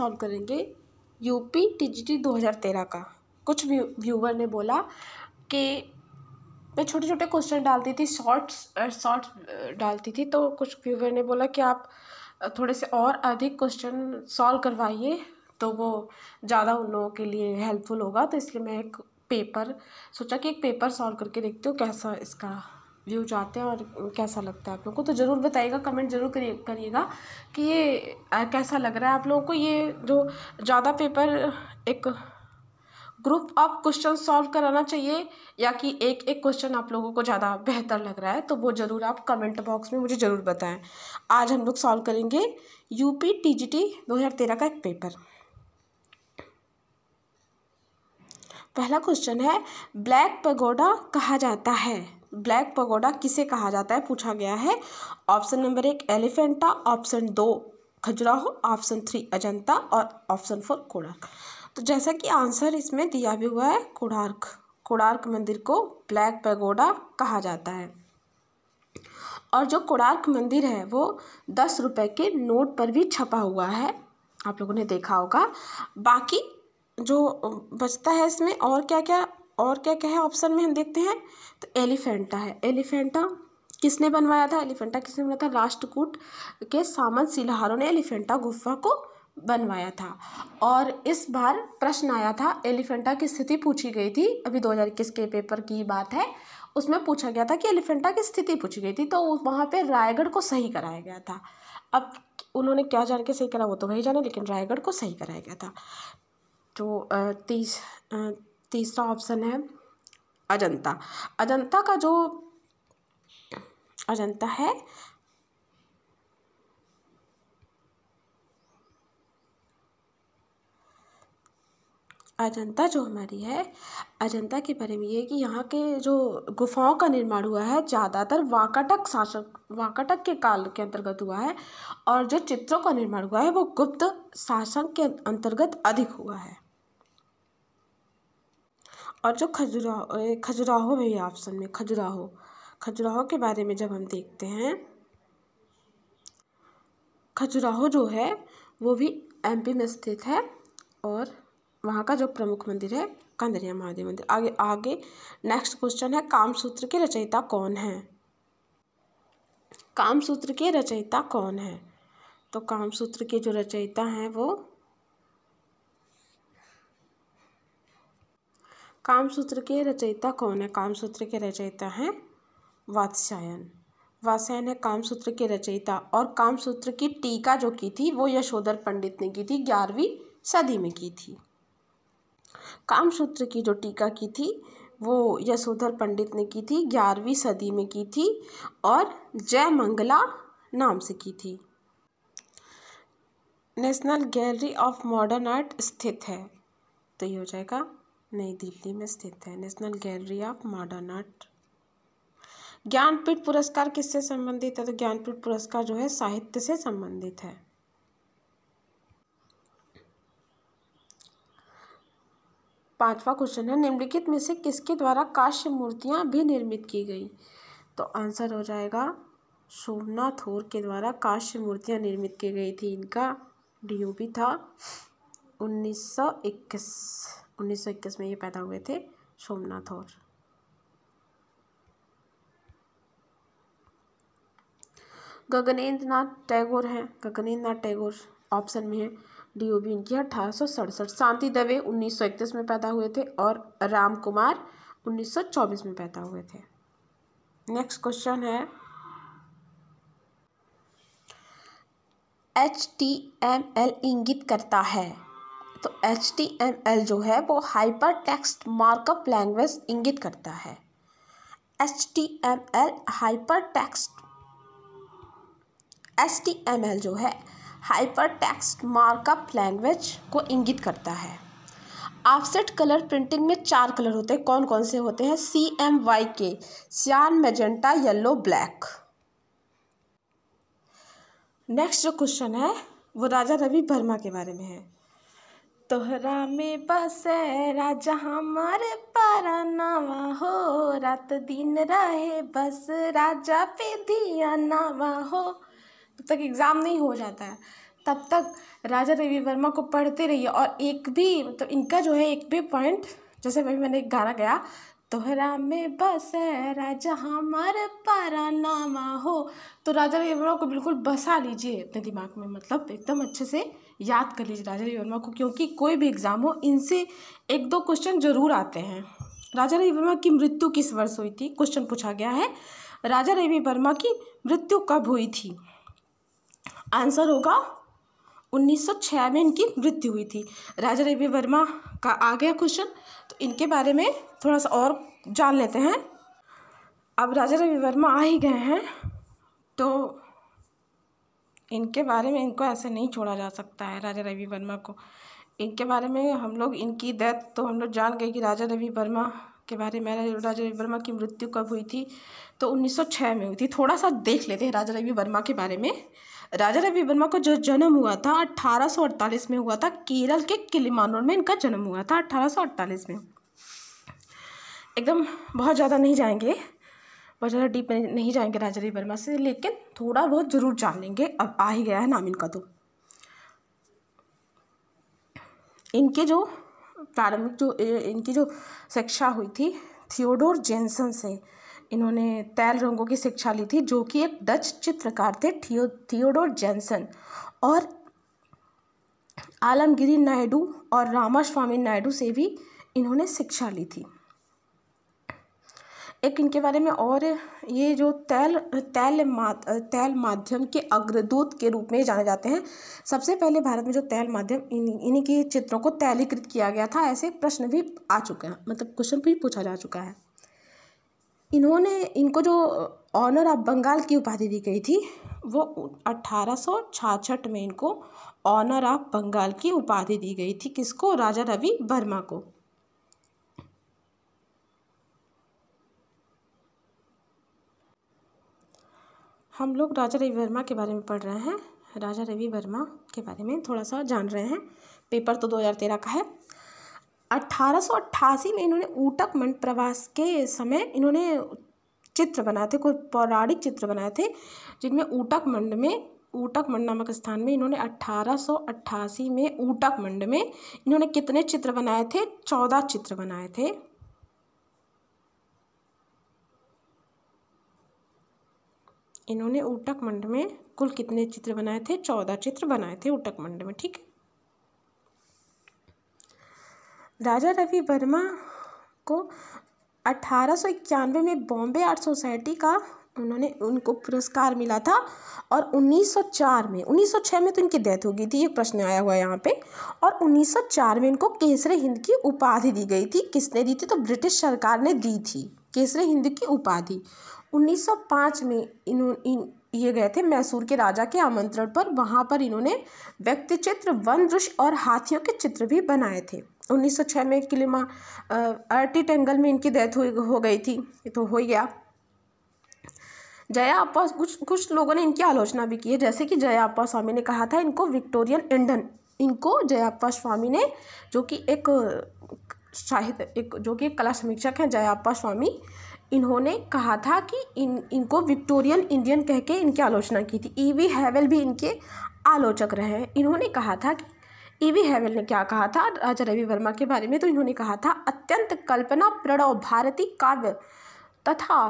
Solve करेंगे UP TGT 2013 का कुछ व्यूवर ने बोला कि मैं छोटे छोटे क्वेश्चन डालती थी शॉर्ट्स शॉर्ट्स डालती थी तो कुछ व्यूवर ने बोला कि आप थोड़े से और अधिक क्वेश्चन सॉल्व करवाइए तो वो ज़्यादा उन लोगों के लिए हेल्पफुल होगा तो इसलिए मैं एक पेपर सोचा कि एक पेपर सॉल्व करके देखती हूँ कैसा इसका व्यू चाहते हैं और कैसा लगता है आप लोगों को तो ज़रूर बताइएगा कमेंट ज़रूर करिएगा कि ये कैसा लग रहा है आप लोगों को ये जो ज़्यादा पेपर एक ग्रुप ऑफ क्वेश्चन सॉल्व कराना चाहिए या कि एक एक क्वेश्चन आप लोगों को ज़्यादा बेहतर लग रहा है तो वो ज़रूर आप कमेंट बॉक्स में मुझे ज़रूर बताएं आज हम लोग सॉल्व करेंगे यूपी टीजीटी 2013 का एक पेपर पहला क्वेश्चन है ब्लैक पगोडा कहा जाता है ब्लैक पगोडा किसे कहा जाता है पूछा गया है ऑप्शन नंबर एक एलिफेंटा ऑप्शन दो खजुराहो ऑप्शन थ्री अजंता और ऑप्शन फोर कोणार्क तो जैसा कि आंसर इसमें दिया भी हुआ है कोणार्क कोणार्क मंदिर को ब्लैक पगोडा कहा जाता है और जो कोणार्क मंदिर है वो दस रुपए के नोट पर भी छपा हुआ है आप लोगों ने देखा होगा बाकी जो बचता है इसमें और क्या क्या और क्या क्या है ऑप्शन में हम देखते हैं तो एलिफेंटा है एलिफेंटा किसने बनवाया था एलिफेंटा किसने बनाया था राष्ट्रकूट के सामन सिलहारों ने एलिफेंटा गुफा को बनवाया था और इस बार प्रश्न आया था एलिफेंटा की स्थिति पूछी गई थी अभी दो हज़ार इक्कीस के पेपर की बात है उसमें पूछा गया था कि एलिफेंटा की स्थिति पूछी गई थी तो वहाँ पर रायगढ़ को सही कराया गया था अब उन्होंने क्या जान के सही करा वो तो वही जाने लेकिन रायगढ़ को सही कराया गया था तो तीस तीसरा ऑप्शन है अजंता अजंता का जो अजंता है अजंता जो हमारी है अजंता के बारे में ये कि यहाँ के जो गुफाओं का निर्माण हुआ है ज़्यादातर वाकाटक शासक वाकाटक के काल के अंतर्गत हुआ है और जो चित्रों का निर्माण हुआ है वो गुप्त शासन के अंतर्गत अधिक हुआ है और जो खजुराहो खजुराहो भी है ऑप्शन में खजुराहो खजुराहो के बारे में जब हम देखते हैं खजुराहो जो है वो भी एमपी में स्थित है और वहाँ का जो प्रमुख मंदिर है कंदरिया महादेव मंदिर आगे आगे नेक्स्ट क्वेश्चन है कामसूत्र के रचयिता कौन है कामसूत्र के रचयिता कौन है तो कामसूत्र के जो रचयिता हैं वो कामसूत्र के रचयिता कौन है कामसूत्र के रचयिता हैं वात्स्यायन वात्स्यायन है कामसूत्र के रचयिता और कामसूत्र की टीका जो की थी वो यशोधर पंडित ने की थी ग्यारहवीं सदी में की थी कामसूत्र की जो टीका की थी वो यशोधर पंडित ने की थी ग्यारहवीं सदी में की थी और जय मंगला नाम से की थी National Gallery of Modern Art स्थित है तो ये हो जाएगा नई दिल्ली में स्थित है National Gallery of Modern Art Jnanpith पुरस्कार किससे संबंधित है तो ज्ञानपीठ पुरस्कार जो है साहित्य से संबंधित है पांचवा क्वेश्चन है निम्नलिखित में से किसके द्वारा काश्य मूर्तियां भी निर्मित की गई तो आंसर हो जाएगा शोभना थोर के द्वारा काश्य मूर्तियां निर्मित की गई थी इनका डी था उन्नीस सौ इक्कीस 1921 में ये पैदा हुए थे सोमनाथ और गगनेन्द्रनाथ नाथ टैगोर हैं गगनेन्द्रनाथ नाथ टैगोर ऑप्शन में है डी ओ बी इनकी अठारह सौ सड़सठ शांति दवे उन्नीस सौ इकतीस में पैदा हुए थे और राम कुमार उन्नीस सौ चौबीस में पैदा हुए थे नेक्स्ट क्वेश्चन है एच टी एम एल इंगित करता है तो एच टी एम एल जो है वो हाइपर टेक्स्ट मार्कअप लैंग्वेज इंगित करता है H T M L hyper text H T M L जो है हाइपर टेक्स्ट मार्कअप लैंग्वेज को इंगित करता है ऑफसेट कलर प्रिंटिंग में चार कलर होते हैं कौन कौन से होते हैं C M Y K cyan magenta yellow black next जो क्वेश्चन है वो राजा रवि वर्मा के बारे में है तोहरा में बसेरा जहाँ मर पारा नवा हो रात दिन रहे बस राजा पे दिया नावा हो तब तक एग्ज़ाम नहीं हो जाता है तब तक राजा रवि वर्मा को पढ़ते रहिए और एक भी मतलब तो इनका जो है एक भी पॉइंट जैसे अभी मैंने एक गाना गया तोहरा में बस है राजा हमारे पारा हो तो राजा रवि वर्मा को बिल्कुल बसा लीजिए अपने दिमाग में मतलब एकदम अच्छे से याद कर लीजिए राजा रवि वर्मा को क्योंकि कोई भी एग्ज़ाम हो इनसे एक दो क्वेश्चन जरूर आते हैं राजा रवि वर्मा की मृत्यु किस वर्ष हुई थी क्वेश्चन पूछा गया है राजा रवि वर्मा की मृत्यु कब हुई थी आंसर होगा 1906 में इनकी मृत्यु हुई थी राजा रवि वर्मा का आ गया क्वेश्चन तो इनके बारे में थोड़ा सा और जान लेते हैं अब राजा रवि वर्मा आ ही गए हैं तो इनके बारे में इनको ऐसे नहीं छोड़ा जा सकता है राजा रवि वर्मा को इनके बारे में हम लोग इनकी डेथ तो हम लोग जान गए कि राजा रवि वर्मा के बारे में राजा रवि वर्मा की मृत्यु कब हुई थी तो 1906 में हुई थी थोड़ा सा देख लेते हैं राजा रवि वर्मा के बारे में राजा रवि वर्मा का जो जन्म हुआ था 1848 में हुआ था केरल के किलिमानोर में इनका जन्म हुआ था 1848 में एकदम बहुत ज़्यादा नहीं जाएंगे बहुत ज़्यादा डीप नहीं जाएंगे राजा रवि से लेकिन थोड़ा बहुत ज़रूर जान लेंगे अब आ ही गया है नाम इनका तो इनके जो प्रारंभिक जो इनकी जो शिक्षा हुई थी थियोडोर जेंसन से इन्होंने तैल रंगों की शिक्षा ली थी जो कि एक डच चित्रकार थे थियो थियोडोर जेंसन और आलमगिरी नायडू और रामा नायडू से भी इन्होंने शिक्षा ली थी एक इनके बारे में और ये जो तैल तैल मा तैल माध्यम के अग्रदूत के रूप में जाने जाते हैं सबसे पहले भारत में जो तैल माध्यम इन इनके चित्रों को तैलीकृत किया गया था ऐसे प्रश्न भी आ चुके हैं मतलब क्वेश्चन भी पूछा जा चुका है इन्होंने इनको जो ऑनर ऑफ बंगाल की उपाधि दी गई थी वो अट्ठारह में इनको ऑनर ऑफ बंगाल की उपाधि दी गई थी किसको राजा रवि वर्मा को हम लोग राजा रवि वर्मा के बारे में पढ़ रहे हैं राजा रवि वर्मा के बारे में थोड़ा सा जान रहे हैं पेपर तो 2013 का है 1888 में इन्होंने ऊटक मंड प्रवास के समय इन्होंने चित्र बनाए थे कुछ पौराणिक चित्र बनाए थे जिनमें ऊटक मंड में ऊटक मंड नामक स्थान में इन्होंने 1888 में ऊटक मंड में इन्होंने कितने चित्र बनाए थे चौदह चित्र बनाए थे इन्होंने ऊटक मंड में कुल कितने चित्र बनाए थे चौदह चित्र बनाए थे ऊटक मंड में ठीक राजा रवि वर्मा को अठारह में बॉम्बे आर्ट सोसाइटी का उन्होंने उनको पुरस्कार मिला था और 1904 में 1906 में तो इनकी डेथ हो गई थी ये प्रश्न आया हुआ है यहाँ पे और 1904 में इनको केसरे हिंद की उपाधि दी गई थी किसने दी थी तो ब्रिटिश सरकार ने दी थी केसरे हिंद की उपाधि 1905 में इन्होंने इन, ये गए थे मैसूर के राजा के आमंत्रण पर वहाँ पर इन्होंने व्यक्ति चित्र वन दृश्य और हाथियों के चित्र भी बनाए थे 1906 में किलिमा आर्टी टेंगल में इनकी डेथ हुई हो गई थी तो हो गया जया अप्पा कुछ कुछ लोगों ने इनकी आलोचना भी की है जैसे कि जया अप्पा स्वामी ने कहा था इनको विक्टोरियन इंडन इनको जयाप्पा स्वामी ने जो कि एक साहित्य एक जो कि कला समीक्षक हैं जयाप्पा स्वामी इन्होंने कहा था कि इन इनको विक्टोरियन इंडियन कह के इनकी आलोचना की थी ई वी हैवेल भी इनके आलोचक रहे हैं इन्होंने कहा था कि ई वी हैवेल ने क्या कहा था राजा रवि वर्मा के बारे में तो इन्होंने कहा था अत्यंत कल्पना प्रणव भारतीय काव्य तथा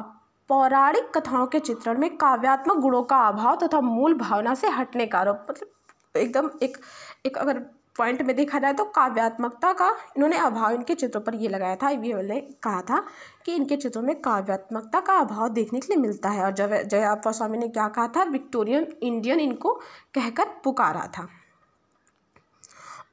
पौराणिक कथाओं के चित्रण में काव्यात्मक गुणों का अभाव तथा मूल भावना से हटने का आरोप मतलब एकदम एक एक अगर पॉइंट में देखा जाए तो काव्यात्मकता का इन्होंने अभाव इनके चित्रों पर ये लगाया था ये ने कहा था कि इनके चित्रों में काव्यात्मकता का अभाव देखने के लिए मिलता है और जब जया स्वामी ने क्या कहा था विक्टोरियन इंडियन इनको कहकर पुकारा था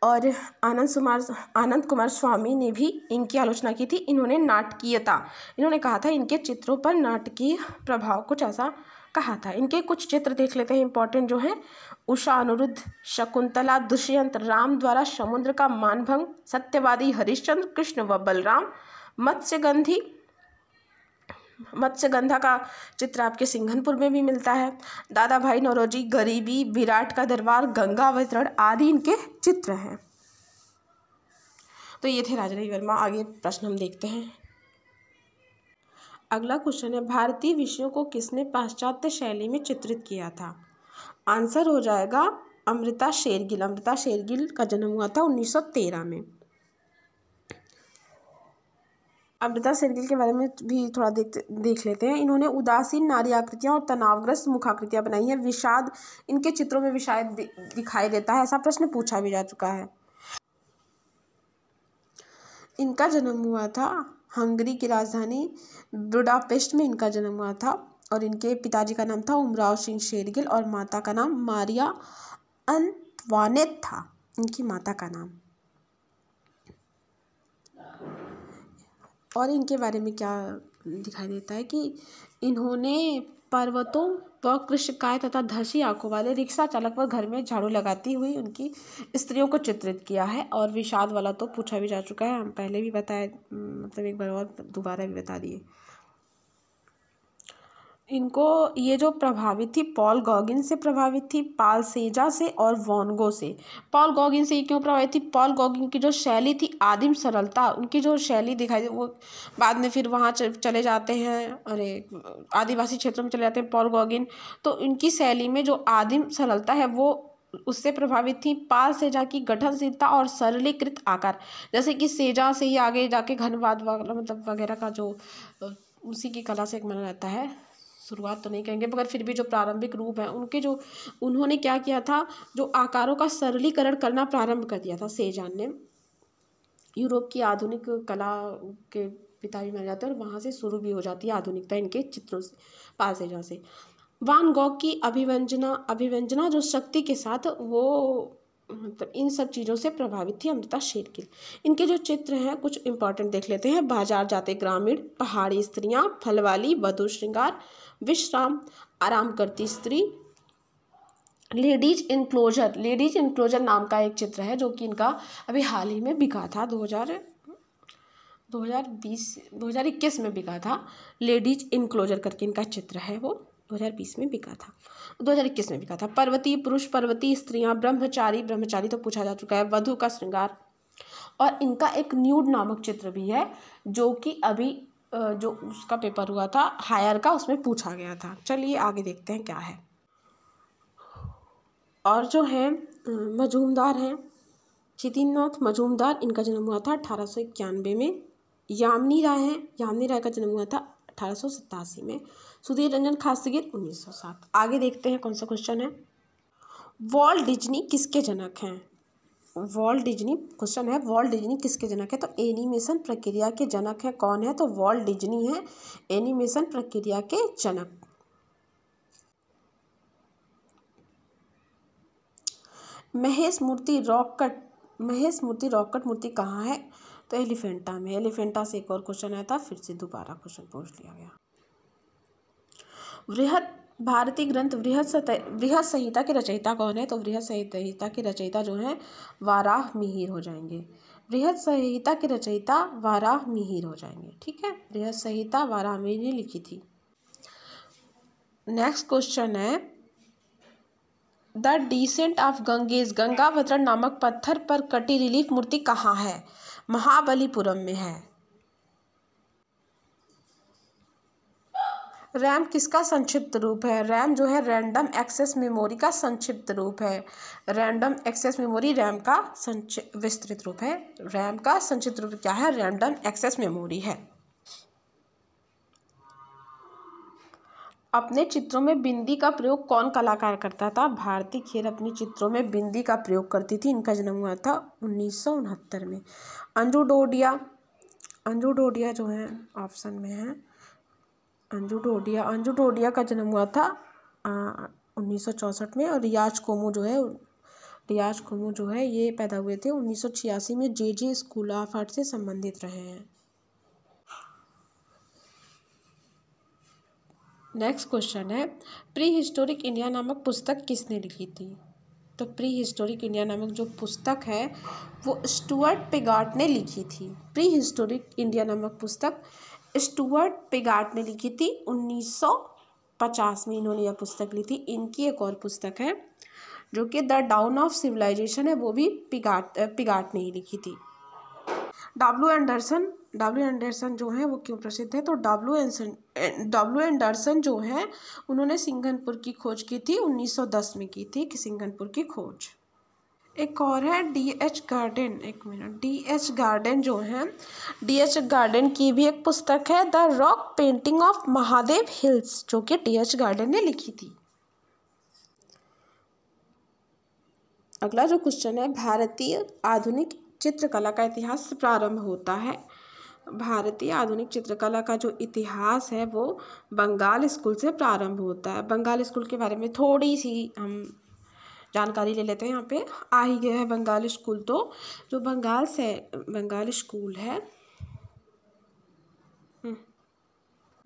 और आनंद कुमार आनंद कुमार स्वामी ने भी इनकी आलोचना की थी इन्होंने नाटकीयता इन्होंने कहा था इनके चित्रों पर नाटकीय प्रभाव कुछ ऐसा कहा था इनके कुछ चित्र देख लेते हैं इंपॉर्टेंट जो हैं उषा अनुरुद्ध शकुंतला दुष्यंत राम द्वारा समुद्र का मानभंग सत्यवादी हरिश्चंद्र कृष्ण व बलराम मत्स्यगंधी मत्स्यगंधा का चित्र आपके सिंघनपुर में भी मिलता है दादा भाई नौरोजी गरीबी विराट का दरबार गंगा वितरण आदि इनके चित्र हैं तो ये थे राजा वर्मा आगे प्रश्न हम देखते हैं अगला क्वेश्चन है भारतीय विषयों को किसने पाश्चात्य शैली में चित्रित किया था आंसर हो जाएगा अमृता शेरगिल अमृता शेरगिल का जन्म हुआ था 1913 में अमृता शेरगिल के बारे में भी थोड़ा देख देख लेते हैं इन्होंने उदासीन नारी आकृतियाँ और तनावग्रस्त मुखाकृतियाँ बनाई हैं विषाद इनके चित्रों में विषाद दिखाई देता है ऐसा प्रश्न पूछा भी जा चुका है इनका जन्म हुआ था हंगरी की राजधानी बुडापेस्ट में इनका जन्म हुआ था और इनके पिताजी का नाम था उमराव सिंह शेरगिल और माता का नाम मारिया अंतवानेत था इनकी माता का नाम और इनके बारे में क्या दिखाई देता है कि इन्होंने पर्वतों व कृषकाय तथा धसी आँखों वाले रिक्शा चालक व घर में झाड़ू लगाती हुई उनकी स्त्रियों को चित्रित किया है और विषाद वाला तो पूछा भी जा चुका है हम पहले भी बताए मतलब एक बार और दोबारा भी बता दिए इनको ये जो प्रभावित थी पॉल गॉगिन से प्रभावित थी पाल सेजा से और वोनगो से पॉल गॉगिन से ये क्यों प्रभावित थी पॉल गॉगिन की जो शैली थी आदिम सरलता उनकी जो शैली दिखाई दे वो बाद में फिर वहाँ चले जाते हैं अरे आदिवासी क्षेत्रों में चले जाते हैं पॉल गॉगिन तो इनकी शैली में जो आदिम सरलता है वो उससे प्रभावित थी पाल सेजा की गठनशीलता और सरलीकृत आकार जैसे कि सेजा से ही आगे जाके घनवाद मतलब वगैरह का जो उसी की कला से एक मना रहता है शुरुआत तो नहीं कहेंगे मगर फिर भी जो प्रारंभिक रूप है उनके जो उन्होंने क्या किया था जो आकारों का सरलीकरण करना प्रारंभ कर दिया था सेजान ने यूरोप की आधुनिक कला के पिता भी माने जाते हैं और वहाँ से शुरू भी हो जाती है आधुनिकता इनके चित्रों से पास सेजान से वान गॉक की अभिव्यंजना अभिव्यंजना जो शक्ति के साथ वो मतलब इन सब चीज़ों से प्रभावित थी अमृता शेरगिल इनके जो चित्र हैं कुछ इंपॉर्टेंट देख लेते हैं बाजार जाते ग्रामीण पहाड़ी स्त्रियाँ फल वाली वधु श्रृंगार विश्राम आराम करती स्त्री लेडीज इनक्लोजर लेडीज इनक्लोजर नाम का एक चित्र है जो कि इनका अभी हाल ही में बिका था दो हज़ार दो हज़ार बीस दो हज़ार इक्कीस में बिका था लेडीज इनक्लोजर करके इनका चित्र है वो दो हज़ार बीस में बिका था दो हज़ार इक्कीस में बिका था पर्वती पुरुष पर्वती स्त्रियाँ ब्रह्मचारी ब्रह्मचारी तो पूछा जा चुका है वधु का श्रृंगार और इनका एक न्यूड नामक चित्र भी है जो कि अभी जो उसका पेपर हुआ था हायर का उसमें पूछा गया था चलिए आगे देखते हैं क्या है और जो है मजूमदार हैं चितिननाथ मजूमदार इनका जन्म हुआ था अठारह में यामिनी राय हैं यामिनी राय का जन्म हुआ था अठारह में सुधीर रंजन खासगिर सात आगे देखते हैं कौन सा क्वेश्चन है वॉल्ट डिज्नी किसके जनक हैं वॉल्ट डिज्नी क्वेश्चन है वॉल्ट डिज्नी किसके जनक है तो एनिमेशन प्रक्रिया के जनक है कौन है तो वॉल्ट डिज्नी है एनिमेशन प्रक्रिया के जनक महेश मूर्ति रॉकट महेश मूर्ति रॉकट मूर्ति कहाँ है तो एलिफेंटा में एलिफेंटा से एक और क्वेश्चन आया था फिर से दोबारा क्वेश्चन पूछ लिया गया वृहत भारतीय ग्रंथ वृहद वृहद संहिता के रचयिता कौन है तो वृहद संहिता के रचयिता जो है वाराह मिहिर हो जाएंगे वृहद संहिता के रचयिता वाराह मिहिर हो जाएंगे ठीक है वृहद संहिता वाराह मिहिर ने लिखी थी नेक्स्ट क्वेश्चन है the descent of Ganges Gangavataran नामक पत्थर पर कटी रिलीफ मूर्ति कहाँ है महाबलीपुरम में है रैम किसका संक्षिप्त रूप है रैम जो है रैंडम एक्सेस मेमोरी का संक्षिप्त रूप है रैंडम एक्सेस मेमोरी रैम का संक्षिप विस्तृत रूप है रैम का संक्षिप्त रूप क्या है रैंडम एक्सेस मेमोरी है अपने चित्रों में बिंदी का प्रयोग कौन कलाकार करता था भारती खेर अपने चित्रों में बिंदी का प्रयोग करती थी इनका जन्म हुआ था उन्नीस में अंजू डोडिया अंजू डोडिया जो है ऑप्शन में है अंजू डोडिया अंजू डोडिया का जन्म हुआ था उन्नीस सौ चौंसठ में और रियाज कोमू जो है रियाज कोमू जो है ये पैदा हुए थे उन्नीस सौ छियासी में J J school of art से संबंधित रहे हैं नेक्स्ट क्वेश्चन है प्री हिस्टोरिक इंडिया नामक पुस्तक किसने लिखी थी तो प्री हिस्टोरिक इंडिया नामक जो पुस्तक है वो स्टुअर्ट पिगाट ने लिखी थी प्री हिस्टोरिक इंडिया नामक पुस्तक स्टुअर्ट पिगार्ट ने लिखी थी 1950 में इन्होंने यह पुस्तक ली थी इनकी एक और पुस्तक है जो कि द डाउन ऑफ सिविलाइजेशन है वो भी पिगाट पिगाट ने ही लिखी थी डब्ल्यू एंडरसन डब्ल्यू एंडरसन जो है वो क्यों प्रसिद्ध है तो डब्ल्यू एंसन डब्ल्यू एंडरसन जो है उन्होंने सिंघनपुर की खोज की थी 1910 में की थी कि सिंघनपुर की खोज एक और है डी एच गार्डन एक मिनट डी एच गार्डन जो है डी एच गार्डन की भी एक पुस्तक है the rock painting of Mahadev hills जो कि डी एच गार्डन ने लिखी थी अगला जो क्वेश्चन है भारतीय आधुनिक चित्रकला का इतिहास प्रारंभ होता है भारतीय आधुनिक चित्रकला का जो इतिहास है वो बंगाल स्कूल से प्रारंभ होता है बंगाल स्कूल के बारे में थोड़ी सी हम जानकारी ले लेते हैं यहाँ पे आ ही गया है बंगाल स्कूल तो जो बंगाल से बंगाल स्कूल है हम्म।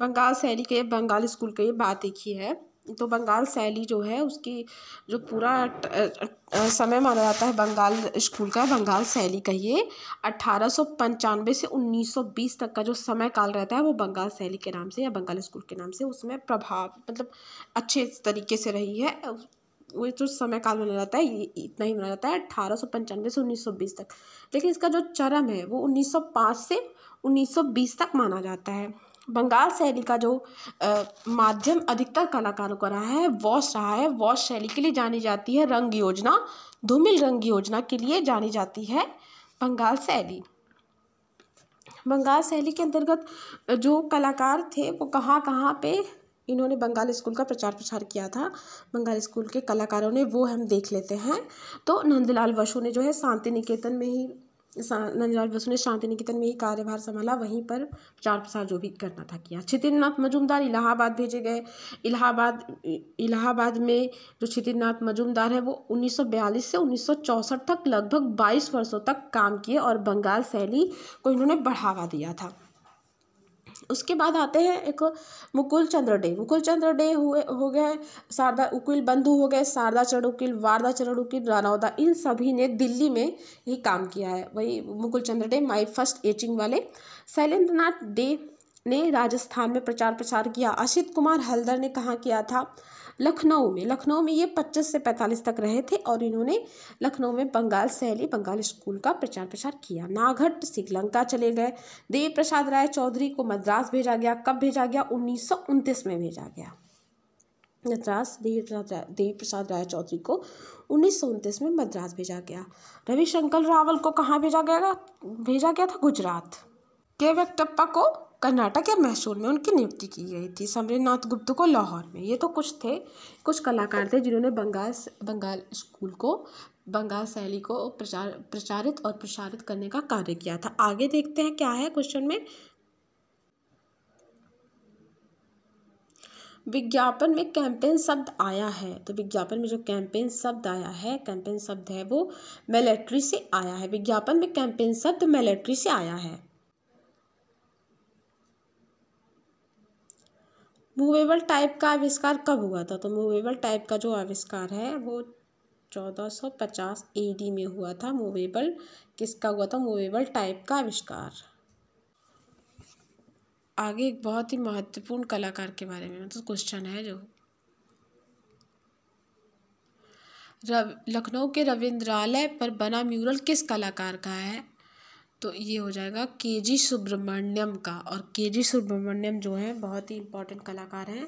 बंगाल शैली के बंगाल स्कूल के ये बात ही है तो बंगाल शैली जो है उसकी जो पूरा समय माना जाता है बंगाल स्कूल का बंगाल शैली कहिए अट्ठारह सौ पंचानवे से उन्नीस सौ बीस तक का जो समय काल रहता है वो बंगाल शैली के नाम से या बंगाल स्कूल के नाम से उसमें प्रभाव मतलब अच्छे तरीके से रही है वो जो तो समय काल माना जाता है इतना ही माना जाता है अठारह सौ पंचानवे से उन्नीस सौ बीस तक लेकिन इसका जो चरम है वो उन्नीस सौ पाँच से उन्नीस सौ बीस तक माना जाता है बंगाल शैली का जो आ, माध्यम अधिकतर कलाकारों का रहा है वॉश रहा है वॉश शैली के लिए जानी जाती है रंग योजना धूमिल रंग योजना के लिए जानी जाती है बंगाल शैली बंगाल शैली के अंतर्गत जो कलाकार थे वो कहाँ कहाँ पे इन्होंने बंगाल स्कूल का प्रचार प्रसार किया था बंगाल स्कूल के कलाकारों ने वो हम देख लेते हैं तो नंदलाल वसु ने जो है शांति निकेतन में ही नंदलाल बसु ने शांति निकेतन में ही कार्यभार संभाला वहीं पर प्रचार प्रसार जो भी करना था किया क्षितिरनाथ मजूमदार इलाहाबाद भेजे गए इलाहाबाद इलाहाबाद में जो क्षितिरनाथ मजूमदार है वो 1942 से 1964 तक लगभग 22 वर्षों तक काम किए और बंगाल शैली को इन्होंने बढ़ावा दिया था उसके बाद आते हैं एक मुकुल चंद्र डे मुकुल चंद्र डे हुए हो गए शारदा उकिल बंधु हो गए शारदा चरण उकिल वारदा चरण उकिल रानौदा इन सभी ने दिल्ली में ही काम किया है वही Mukul Chandra Dey my first etching वाले शैलेंद्र डे ने राजस्थान में प्रचार प्रसार किया अशित कुमार हल्दर ने कहाँ किया था लखनऊ में लखनऊ में ये पच्चीस से पैंतालीस तक रहे थे और इन्होंने लखनऊ में बंगाल शैली बंगाल स्कूल का प्रचार प्रसार किया नाघट श्रीलंका चले गए देव प्रसाद राय चौधरी को मद्रास भेजा गया कब भेजा गया उन्नीस में भेजा गया मद्रास देव देव प्रसाद राय चौधरी को उन्नीस में मद्रास भेजा गया रविशंकर रावल को कहाँ भेजा गया भेजा गया था गुजरात के वेकटप्पा को कर्नाटक या मैसूर में उनकी नियुक्ति की गई थी समरेंद्रनाथ गुप्त को लाहौर में ये तो कुछ थे कुछ कलाकार थे जिन्होंने बंगाल बंगाल स्कूल को बंगाल शैली को प्रचार प्रचारित और प्रसारित करने का कार्य किया था आगे देखते हैं क्या है क्वेश्चन में विज्ञापन में कैंपेन शब्द आया है तो विज्ञापन में जो कैंपेन शब्द आया है कैंपेन शब्द है वो मिलिट्री से आया है विज्ञापन में कैंपेन शब्द मिलिट्री से आया है मूवेबल टाइप का आविष्कार कब हुआ था तो मूवेबल टाइप का जो आविष्कार है वो चौदह सौ पचास ए डी में हुआ था मूवेबल किसका हुआ था मूवेबल टाइप का आविष्कार आगे एक बहुत ही महत्वपूर्ण कलाकार के बारे में मतलब तो क्वेश्चन है जो रव लखनऊ के रविंद्रालय पर बना म्यूरल किस कलाकार का है तो ये हो जाएगा के जी सुब्रमण्यम का और के जी सुब्रमण्यम जो है बहुत ही इंपॉर्टेंट कलाकार हैं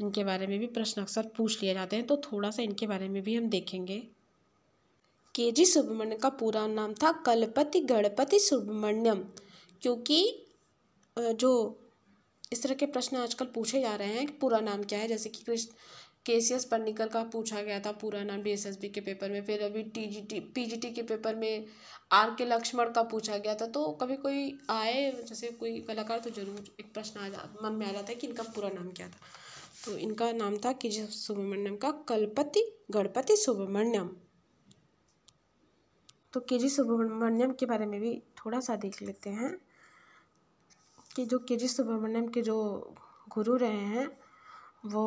इनके बारे में भी प्रश्न अक्सर पूछ लिए जाते हैं तो थोड़ा सा इनके बारे में भी हम देखेंगे के जी सुब्रमण्यम का पूरा नाम था कलपति गणपति सुब्रमण्यम क्योंकि जो इस तरह के प्रश्न आजकल पूछे जा रहे हैं कि पूरा नाम क्या है जैसे कि कृष्ण के सी एस पन्नीकर का पूछा गया था पूरा नाम बी के पेपर में फिर अभी T T G P G T के पेपर में आर के लक्ष्मण का पूछा गया था तो कभी कोई आए जैसे कोई कलाकार तो जरूर एक प्रश्न आ जा मन में आ जाता है कि इनका पूरा नाम क्या था तो इनका नाम था के जी सुब्रमण्यम का कलपति गणपति सुब्रमण्यम तो के जी सुब्रमण्यम के बारे में भी थोड़ा सा देख लेते हैं कि जो के जी सुब्रमण्यम के जो गुरु रहे हैं वो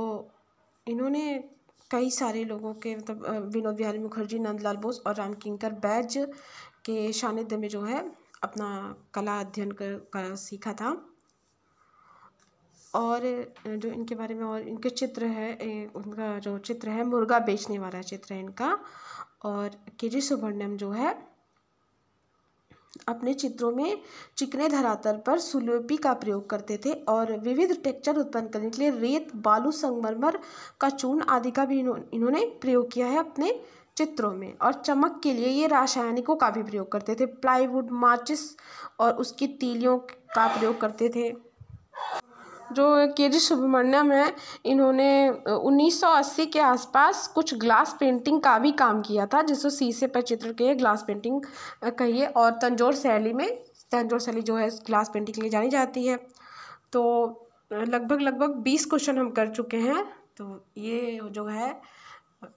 इन्होंने कई सारे लोगों के मतलब विनोद बिहारी मुखर्जी नंदलाल बोस और रामकिंकर बैज के सानिध्य में जो है अपना कला अध्ययन कर, कर सीखा था और जो इनके बारे में और इनके चित्र है उनका जो चित्र है मुर्गा बेचने वाला चित्र है इनका और के जी सुब्रमण्यम जो है अपने चित्रों में चिकने धरातल पर सुलोपी का प्रयोग करते थे और विविध टेक्चर उत्पन्न करने के लिए रेत बालू संगमरमर का चून आदि का भी इन्होंने प्रयोग किया है अपने चित्रों में और चमक के लिए ये रासायनिकों का भी प्रयोग करते थे प्लाईवुड माचिस और उसकी तीलियों का प्रयोग करते थे जो के जी सुब्रमण्यम है इन्होंने 1980 के आसपास कुछ ग्लास पेंटिंग का भी काम किया था जिसको शीशे पर चित्र के ग्लास पेंटिंग कहिए और तंजोर शैली में तंजोर शैली जो है ग्लास पेंटिंग के लिए जानी जाती है तो लगभग लगभग बीस क्वेश्चन हम कर चुके हैं तो ये जो है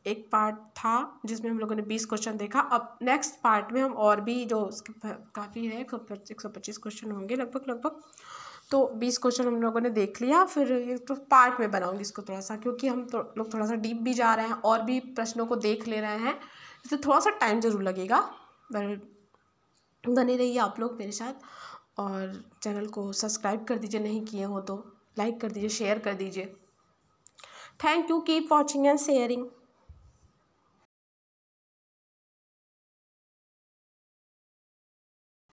एक पार्ट था जिसमें हम लोगों ने बीस क्वेश्चन देखा अब नेक्स्ट पार्ट में हम और भी जो उसके काफ़ी है एक सौ पच्चीस क्वेश्चन होंगे लगभग लगभग तो बीस क्वेश्चन हम लोगों ने देख लिया फिर ये तो पार्ट में बनाऊंगी इसको थोड़ा सा क्योंकि हम तो, लोग थोड़ा सा डीप भी जा रहे हैं और भी प्रश्नों को देख ले रहे हैं इससे तो थोड़ा सा टाइम ज़रूर लगेगा पर बने रहिए आप लोग मेरे साथ और चैनल को सब्सक्राइब कर दीजिए नहीं किए हो तो लाइक कर दीजिए शेयर कर दीजिए thank you keep watching and sharing